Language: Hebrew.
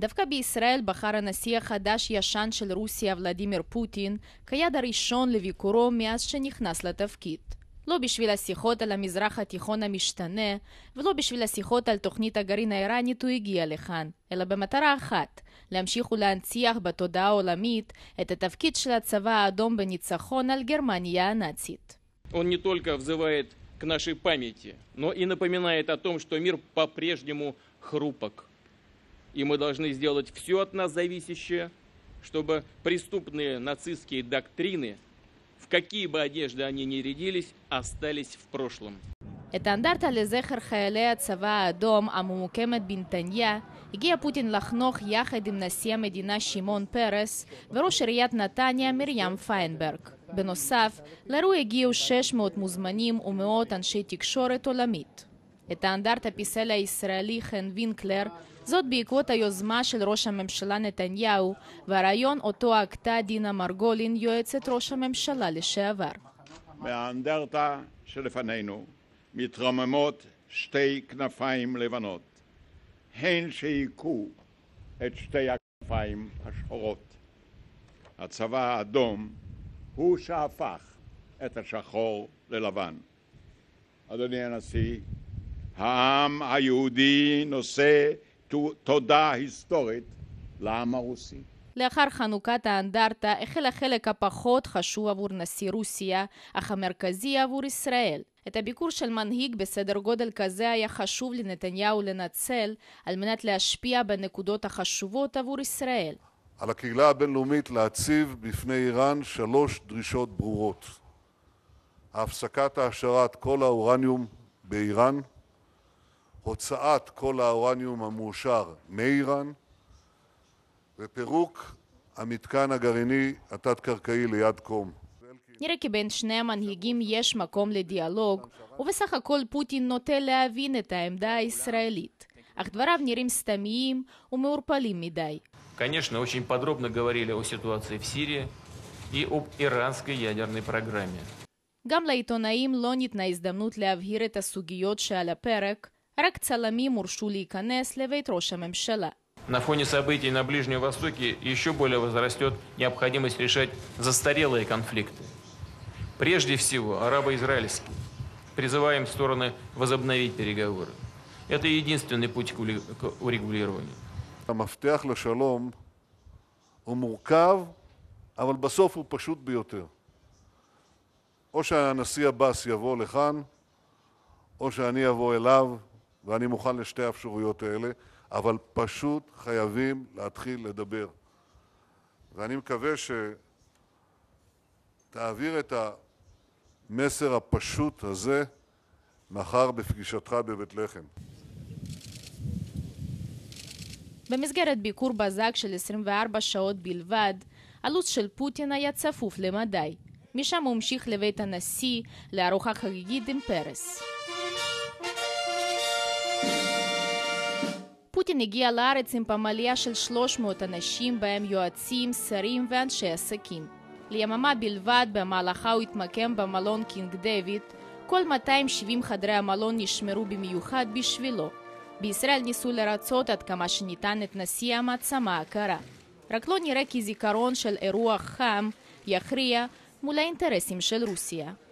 דווקא בישראל בחר הנשיא החדש-ישן של רוסיה, ולדימיר פוטין, כיד הראשון לביקורו מאז שנכנס לתפקיד. לא בשביל השיחות על המזרח התיכון המשתנה, ולא בשביל השיחות על תוכנית הגרעין האיראנית הוא הגיע לכאן, אלא במטרה אחת, להמשיך ולהנציח בתודעה העולמית את התפקיד של הצבא האדום בניצחון על גרמניה הנאצית. הוא לא רק взывает את нашей памяти, но и напоминает о том, что мир по и мы должны сделать все от нас зависящее, чтобы преступные нацистские доктрины, в какие бы одежды они ни рядились, остались в прошлом. את האנדרטה לזכר חיילי הצבא האדום הממוקמת בנתניה הגיע פוטין לחנוך יחד עם נשיא המדינה שמעון פרס וראש עיריית נתניה מרים פיינברג. בנוסף, לאירוע הגיעו 600 מוזמנים ומאות אנשי תקשורת עולמית. את האנדרטה פיסל הישראלי חן וינקלר, זאת בעקבות היוזמה של ראש הממשלה נתניהו והרעיון אותו הגתה דינה מרגולין, יועצת ראש הממשלה לשעבר. באנדרטה שלפנינו מתרוממות שתי כנפיים לבנות, הן שהיכו את שתי הכנפיים השחורות. הצבא האדום הוא שהפך את השחור ללבן. אדוני הנשיא, העם היהודי נושא תודה היסטורית לעם הרוסי. לאחר חנוכת האנדרטה החל החלק הפחות חשוב עבור נשיא רוסיה, אך המרכזי עבור ישראל. את הביקור של מנהיג בסדר גודל כזה היה חשוב לנתניהו לנצל על מנת להשפיע בנקודות החשובות עבור ישראל. על הקהילה הבינלאומית להציב בפני איראן שלוש דרישות ברורות: הפסקת העשרת כל האורניום באיראן, הוצאת כל האורניום המועשר מאיראן ופירוק המתקן הגרעיני התת-קרקעי ליד קום. נראה כי בין שני המנהיגים יש מקום לדיאלוג, ובסך הכל פוטין נוטה להבין את העמדה הישראלית, אך דבריו נראים סתמיים ומעורפלים מדי. очень подробно говорили о ситуации в Сирии и об иранской ядерной программе. גם לעיתונאים לא ניתנה הזדמנות להבהיר את הסוגיות שעל הפרק, Рак Салами Муршули Канес левит Роша Мемшела. На фоне событий на Ближнем Востоке еще более возрастет необходимость решать застарелые конфликты. Прежде всего, арабо-израильские. Призываем стороны возобновить переговоры. Это единственный путь к урегулированию. המפתח לשלום הוא מורכב, אבל בסוף הוא פשוט ביותר. או שהנשיא עבאס יבוא לכאן, או שאני אבוא אליו ואני מוכן לשתי האפשרויות האלה, אבל פשוט חייבים להתחיל לדבר. ואני מקווה שתעביר את המסר הפשוט הזה מחר בפגישתך בבית לחם. במסגרת ביקור בזק של 24 שעות בלבד, הלו"ז של פוטין היה צפוף למדי. משם הוא המשיך לבית הנשיא לארוחה חגיגית עם פרס. פוטין הגיע לארץ עם פמליה של 300 אנשים, בהם יועצים, שרים ואנשי עסקים. ליממה בלבד, במהלכה הוא התמקם במלון קינג דויד, כל 270 חדרי המלון נשמרו במיוחד בשבילו. בישראל ניסו לרצות עד כמה שניתן את נשיא המעצמה הקרה. רק לא נראה כי זיכרון של אירוע חם יכריע מול האינטרסים של רוסיה.